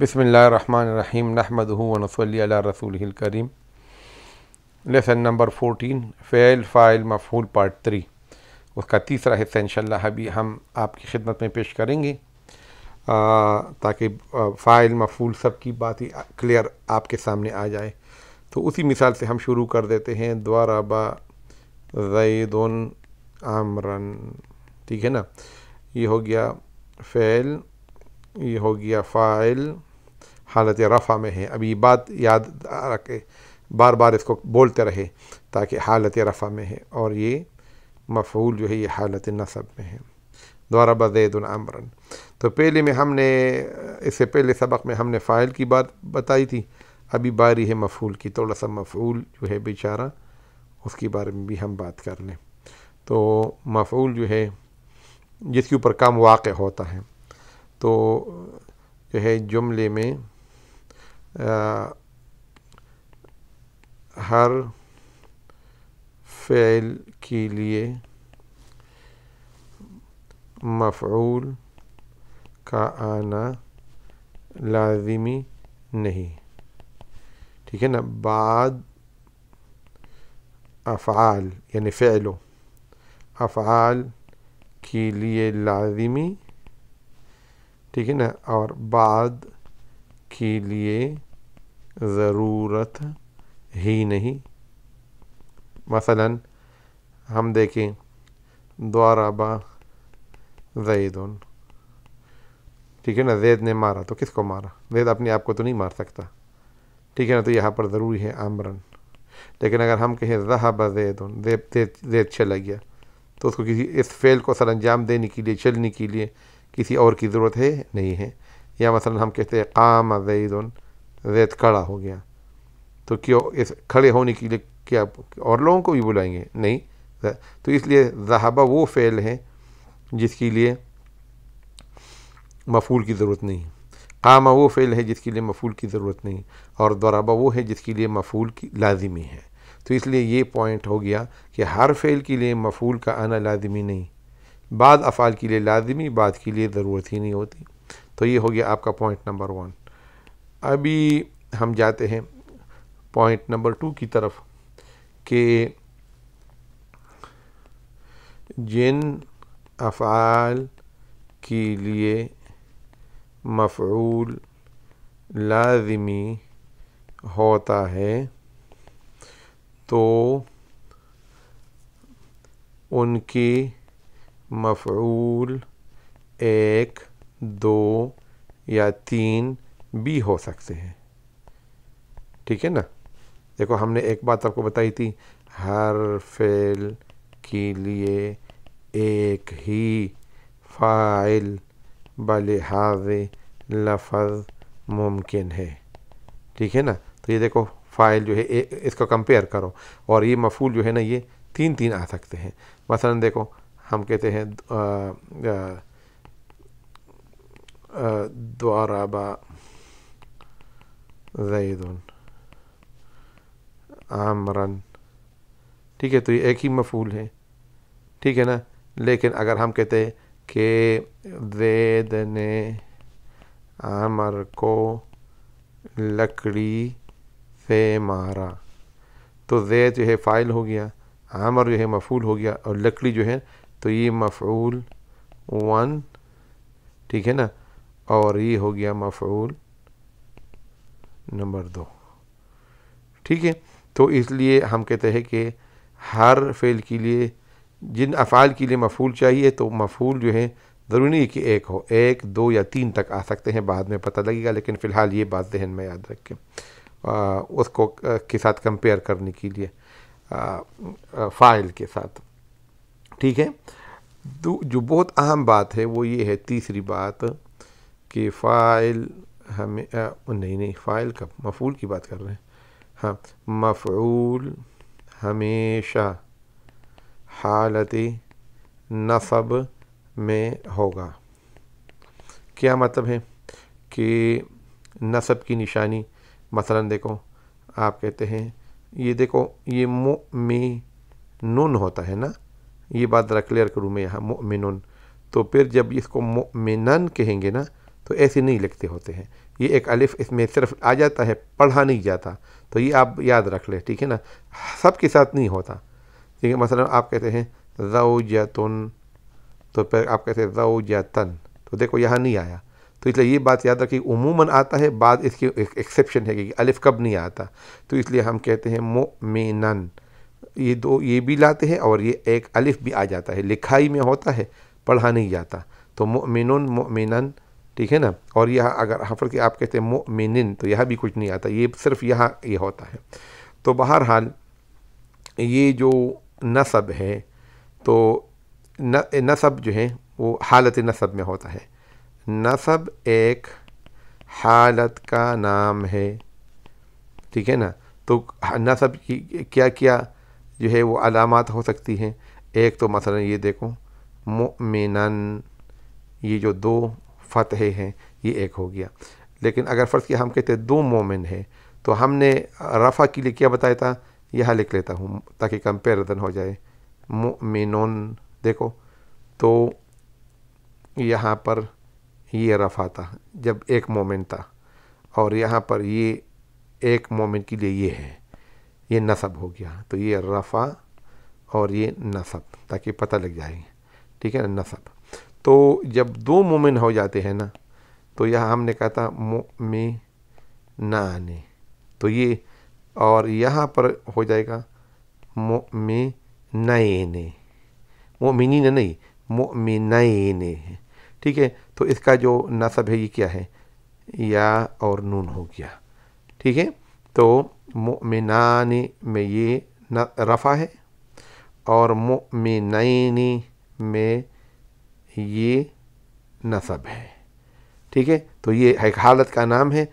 बसमीम हूँ रसूल करीम लेसन नंबर फ़ोटीन फ़ैल फ़ाइल मफूल पार्ट थ्री उसका तीसरा हिस्सा इन अभी हम आपकी खिदमत में पेश करेंगे ताकि फ़ाइल मफूल सब की बात ही क्लियर आपके सामने आ जाए तो उसी मिसाल से हम शुरू कर देते हैं द्वारा बैद आमरन ठीक है ना ये हो गया फ़ैल ये हो गया फ़ाइल हालत रफ़ा में है अभी ये बात याद रखे बार बार इसको बोलते रहे ताकि हालत रफ़ा में है और ये मफूल जो है ये हालत नसब में है दोबारा बजैदन तो पहले में हमने इससे पहले सबक में हमने फ़ाइल की बात बताई थी अभी बारी है मफूल की थोड़ा सा मफूल जो है बेचारा उसके बारे में भी हम बात कर लें तो मफूल जो है जिसके ऊपर काम वाक़ होता है तो जो है जुमले में हर फ़ेल के लिए मफूल का आना लाजिमी नहीं ठीक है ना बाद अफ़ाल यानि फ़ैलो अफ़ाल के लिए लाजिमी ठीक है ना और बाद के लिए ज़रूरत ही नहीं मसलन हम देखें द्वारा जैदन ठीक है ना जैद ने मारा तो किसको मारा जैद अपने आप को तो नहीं मार सकता ठीक है ना तो यहाँ पर ज़रूरी है आमरन लेकिन अगर हम कहें जहाबा जैदन जैद जैद जैद चला गया तो उसको किसी इस फेल को सर अंजाम देने के लिए चलने के लिए किसी और की ज़रूरत है नहीं है या मसलन हम कहते हैं काम जैदन रेत काड़ा हो गया तो क्यों इस खड़े होने के लिए क्या और लोगों को भी बुलाएंगे नहीं तो इसलिए जहाबा वो फ़ेल है जिसके लिए मफूल की ज़रूरत नहीं कामा वो फ़ेल है जिसके लिए मफूल की ज़रूरत नहीं और दौराबा वो है जिसके लिए मफूल की लाजिमी है तो इसलिए ये पॉइंट हो गया कि हर फ़ेल के लिए मफूल का आना लाजमी नहीं बाद अफ़ाल के लिए लाजमी बाद के लिए ज़रूरत ही नहीं होती तो ये हो गया आपका पॉइंट नंबर वन अभी हम जाते हैं पॉइंट नंबर टू की तरफ कि जिन अफ़ाल के लिए मफूल लाजमी होता है तो उनके मफूल एक दो या तीन बी हो सकते हैं ठीक है ना देखो हमने एक बात आपको बताई थी हर फेल के लिए एक ही फ़ाइल बलिहाज लफज मुमकिन है ठीक है ना तो ये देखो फ़ाइल जो है ए, इसको कंपेयर करो और ये मफूल जो है ना ये तीन तीन आ सकते हैं मसल देखो हम कहते हैं बा जैद आमरन ठीक है तो ये एक ही मफूल है ठीक है ना लेकिन अगर हम कहते हैं कि जैद ने आमर को लकड़ी से मारा तो जैद जो है फ़ाइल हो गया आमर जो है मफूल हो गया और लकड़ी जो है तो ये मफूल वन ठीक है ना और ये हो गया मफूल नंबर दो ठीक है तो इसलिए हम कहते हैं कि हर फेल के लिए जिन अफ़ाल के लिए मफूल चाहिए तो मफूल जो है ज़रूरी नहीं कि एक हो एक दो या तीन तक आ सकते हैं बाद में पता लगेगा लेकिन फ़िलहाल ये बात जहन में याद रखें उसको के साथ कंपेयर करने के लिए फ़ाइल के साथ ठीक है जो बहुत अहम बात है वो ये है तीसरी बात कि फ़ाइल हमें नहीं नहीं फ़ाइल का मफूल की बात कर रहे हैं हाँ मफूल हमेशा हालत नसब में होगा क्या मतलब है कि नसब की निशानी मसलन देखो आप कहते हैं ये देखो ये मो में नून होता है ना ये बात ज़रा क्लियर करूँ मैं यहाँ मोमिन तो फिर जब इसको नन कहेंगे ना तो ऐसे नहीं लिखते होते हैं ये एक अलिफ इसमें सिर्फ आ जाता है पढ़ा नहीं जाता तो ये आप याद रख लें ठीक है ना सब के साथ नहीं होता ठीक है मसलन आप कहते हैं जतन तो फिर आप कहते हैं जतन तो देखो यहाँ नहीं आया तो इसलिए ये बात याद रखिए उमूमन आता है बाद इसकी एक एक्सेप्शन है कि अलिफ कब नहीं आता तो इसलिए हम कहते हैं मोमिनन ये दो ये भी लाते हैं और ये एक अलिफ भी आ जाता है लिखाई में होता है पढ़ा नहीं जाता तो मोमिन मोमिनन ठीक है ना और यह अगर हफर के आप कहते हैं मोमिन तो यह भी कुछ नहीं आता ये सिर्फ यह ये होता है तो बहरहाल ये जो नसब है तो न नसब जो है वो हालत नसब में होता है नसब एक हालत का नाम है ठीक है ना तो नसब की क्या क्या जो है वो अलामत हो सकती हैं एक तो मसलन ये देखो मोमिनन ये जो दो फ़तेह हैं ये एक हो गया लेकिन अगर फ़र्ज़ किया हम कहते दो मोमिन हैं तो हमने रफ़ा के लिए क्या बताया था यह लिख लेता हूँ ताकि कंपेरिजन हो जाए मोमिन देखो तो यहाँ पर ये रफ़ा था जब एक मोमिन था और यहाँ पर ये एक मोमिन के लिए ये है ये नसब हो गया तो ये रफ़ा और ये नसब ताकि पता लग जाए ठीक है ना नसब तो जब दो मोमिन हो जाते हैं ना तो यहाँ हमने कहा था मोमे ना आने तो ये और यहाँ पर हो जाएगा मोमे नए ने मोमिनी ने नहीं मोमे नए ने ठीक है तो इसका जो नसब है ये क्या है या और नून हो गया ठीक है तो मोमिनान में ये रफ़ा है और मोमिनैन में ये नसब है ठीक है तो ये एक हालत का नाम है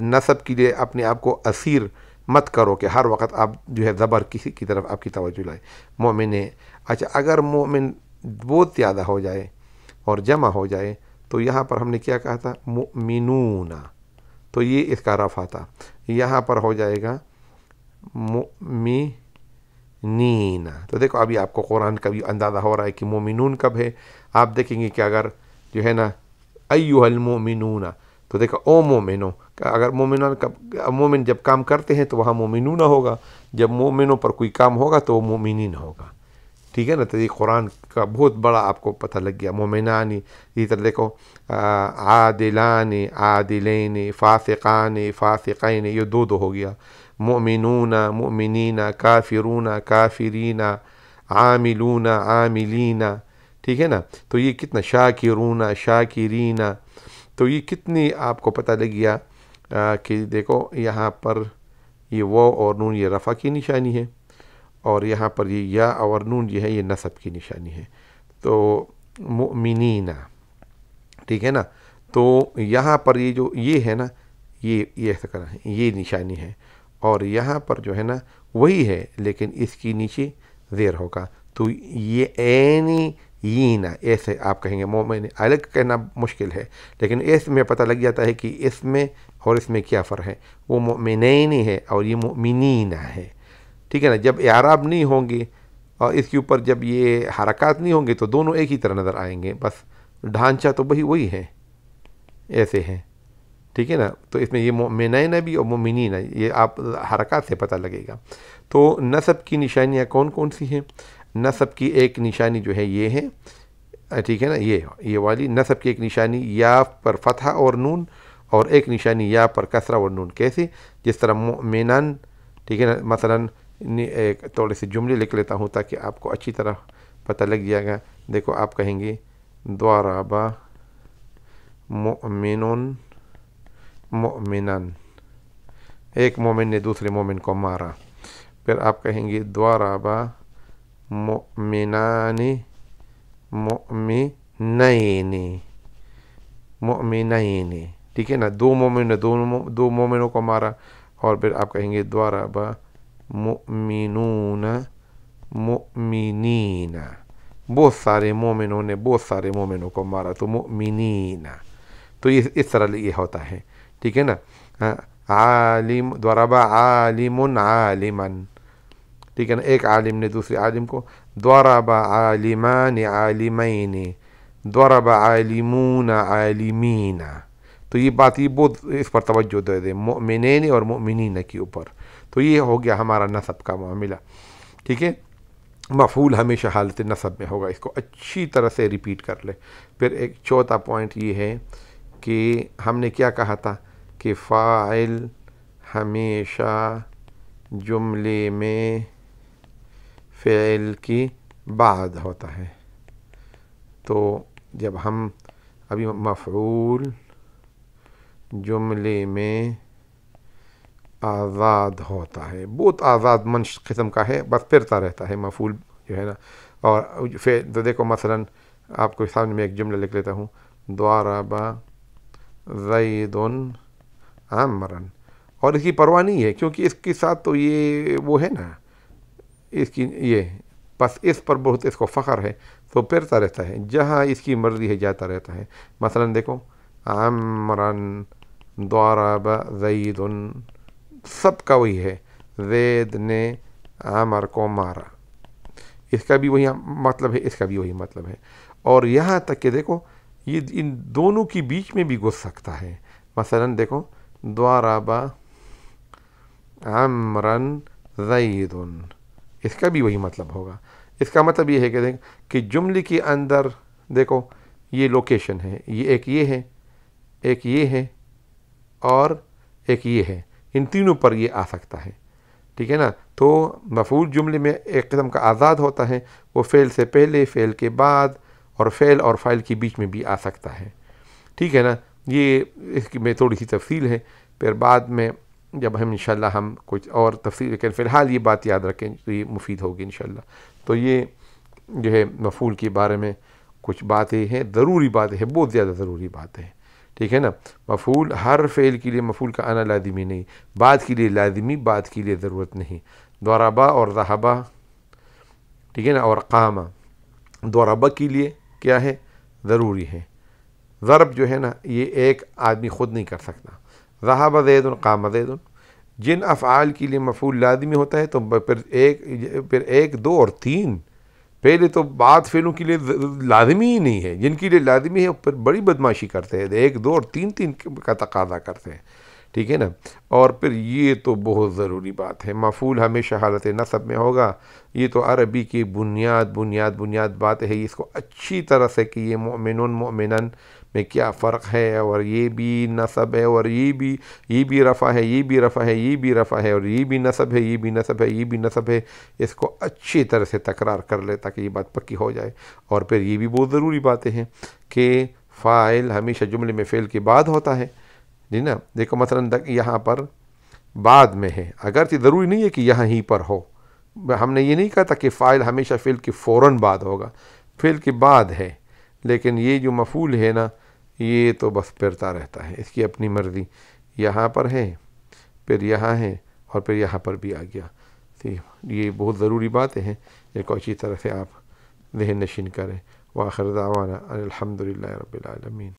नसब के लिए अपने आप को असीर मत करो कि हर वक्त आप जो है ज़बर किसी की तरफ आपकी तोज्जो लाए मोमिन अच्छा अगर मोमिन बहुत ज़्यादा हो जाए और जमा हो जाए तो यहाँ पर हमने क्या कहा था मिनूना तो ये इसका रफा था यहाँ पर हो जाएगा मी नीना तो देखो अभी आपको कुरान का भी अंदाज़ा हो रहा है कि मोमिनून कब है आप देखेंगे कि अगर जो है ना अयुहल मोमिनूना तो देखो ओ मोमिनो अगर मोमिन कब मोमिन जब काम करते हैं तो वहाँ मोमिनूना होगा जब मोमिनों पर कोई काम होगा तो वो मोमिन होगा ठीक है ना तो ये कुरान का बहुत बड़ा आपको पता लग गया मोमिनानी इसी तरह देखो आदिलानी आदिलैन फ़ासिकान फ़ासिकान ये दो दो हो गया مؤمنون مؤمنين كافرون كافرين عاملون عاملين ठीक है ना तो ये कितना शाकिरून शाकिरीन तो ये कितनी आपको पता लग गया कि देखो यहाँ पर ये वो और नून ये रफ़ा की निशानी है और यहाँ पर ये या और नून ये है ये नसब की निशानी है तो मिनना ठीक है ना तो यहाँ पर ये जो ये है ना ये ये ऐसा करना है ये निशानी है और यहाँ पर जो है ना वही है लेकिन इसकी नीचे ज़ेर होगा तो ये एनी ना ऐसे आप कहेंगे मोमिन अलग कहना मुश्किल है लेकिन ऐसे में पता लग जाता है कि इसमें और इसमें क्या फ़र्क है वो मोमिनैनी है और ये मोमिनीना है ठीक है ना जब आराब नहीं होंगे और इसके ऊपर जब ये हरकत नहीं होंगे तो दोनों एक ही तरह नज़र आएंगे बस ढांचा तो वही वही है ऐसे हैं ठीक है ना तो इसमें ये मोमिन भी और मोमिन ये आप हरकत से पता लगेगा तो नसब की निशानियाँ कौन कौन सी हैं नसब की एक निशानी जो है ये है ठीक है ना ये ये वाली नसब की एक निशानी या पर फतह और नून और एक निशानी या पर कसरा और नून कैसे जिस तरह मोमिन ठीक है ना मसलन एक थोड़े से जुमले लिख लेता हूँ ताकि आपको अच्छी तरह पता लग जाएगा देखो आप कहेंगे द्वारा बा मोमिन मोमिनन एक मोमिन ने दूसरे मोमिन को मारा फिर आप कहेंगे द्वारा बा मोमिनानी मोमिनैनी मोमिनैनी ठीक है ना दो मोमिन दो दो मोमिनों को मारा और फिर आप कहेंगे द्वारा बा मोमिनून मोमिनीना बहुत सारे मोमिनों ने बहुत सारे मोमिनों को मारा तो मोमिनीना तो इस इस तरह ये होता है ठीक है ना हाँ, आलिम द्वाराबा आलिम आलिमन ठीक है ना एक आलिम ने दूसरे आलिम को द्वाराबा आलिमान आलिमैन द्वाराबा आलिमून आलिमीना तो ये बात ये बहुत इस पर तोज्जो दे दे मोमिन और मोमिन के ऊपर तो ये हो गया हमारा नसब का मामला ठीक है मफूल हमेशा हालत नसब में होगा इसको अच्छी तरह से रिपीट कर ले फिर एक चौथा पॉइंट ये है कि हमने क्या कहा था कि फ़ाइल हमेशा जुमले में फ़ेल की बाद होता है तो जब हम अभी मफरूल जुमले में आज़ाद होता है बहुत आज़ाद मंश किस्म का है बस फिरता रहता है मफूल जो है ना और फिर तो देखो मसलन आपको सामने में एक जुमला लिख लेता हूँ द्वारा बा आम मरण और इसकी परवाह नहीं है क्योंकि इसके साथ तो ये वो है ना इसकी ये बस इस पर बहुत इसको फ़ख्र है तो फिरता रहता है जहाँ इसकी मर्ज़ी है जाता रहता है मसलन देखो द्वारा बैद उन सब का वही है जैद ने आमर को मारा इसका भी वही मतलब है इसका भी वही मतलब है और यहाँ तक कि देखो ये इन दोनों के बीच में भी घुस सकता है मसलन देखो द्वारा आमरन जईद इसका भी वही मतलब होगा इसका मतलब ये है कि देख कि जुमले के अंदर देखो ये लोकेशन है ये एक ये है एक ये है और एक ये है इन तीनों पर ये आ सकता है ठीक है ना तो मफूल जुमले में एक क़दम का आज़ाद होता है वो फ़ेल से पहले फ़ेल के बाद और फ़ेल और फ़ाइल के बीच में भी आ सकता है ठीक है ना ये इसकी में थोड़ी सी तफसील है फिर बाद में जब हम इन हम कुछ और तफसील लेकिन फ़िलहाल ये बात याद रखें तो ये मुफीद होगी इन तो ये जो है मफूल के बारे में कुछ बातें हैं ज़रूरी बातें हैं बहुत ज़्यादा ज़रूरी बातें हैं ठीक है ना मफूल हर फ़ेल के लिए मफूल का आना लादमी नहीं बात के लिए लादमी बात के लिए ज़रूरत नहीं दौराबा और रहाबा ठीक है ना और कामा दौराबा के लिए क्या है ज़रूरी है ज़रब जो है ना ये एक आदमी ख़ुद नहीं कर सकता रहाब जैदन काम जैदन जिन अफ़ाल के लिए मफूल लाजमी होता है तो फिर एक फिर एक दो और तीन पहले तो बात फेलों के लिए लाजमी ही नहीं है जिनके लिए लाजमी है फिर बड़ी बदमाशी करते हैं एक दो और तीन तीन का तकाजा करते हैं ठीक है ना और फिर ये तो बहुत ज़रूरी बात है मफूल हमेशा हालत नसब में होगा ये तो अरबी की बुनियाद बुनियाद बुनियाद बात है इसको अच्छी तरह से कि ये मोमिन मोमिन में क्या फ़र्क है और ये भी नसब है और ये भी ये भी रफ़ा है ये भी रफ़ा है ये भी रफ़ा है और ये भी नसब है ये भी नसब है ये भी नसब है इसको अच्छी तरह से तकरार कर ले ताकि ये बात पक्की हो जाए और फिर ये भी बहुत ज़रूरी बातें हैं कि फ़ाइल हमेशा जुमले में फ़ेल के बाद होता है जी ना देखो मसला यहाँ पर बाद में है तो ज़रूरी नहीं है कि यहाँ ही पर हो हमने ये नहीं कहा था कि फ़ाइल हमेशा फ़ेल के फ़ौर बाद होगा फ़ेल के बाद है लेकिन ये जो मफूल है ना ये तो बस फिरता रहता है इसकी अपनी मर्ज़ी यहाँ पर है फिर यहाँ है और फिर यहाँ पर भी आ गया तो ये बहुत ज़रूरी बातें हैं एक अच्छी तरह से आप जहन नशीन करें वाखिर दावाना अलहमदिल्ला रबीआलमीन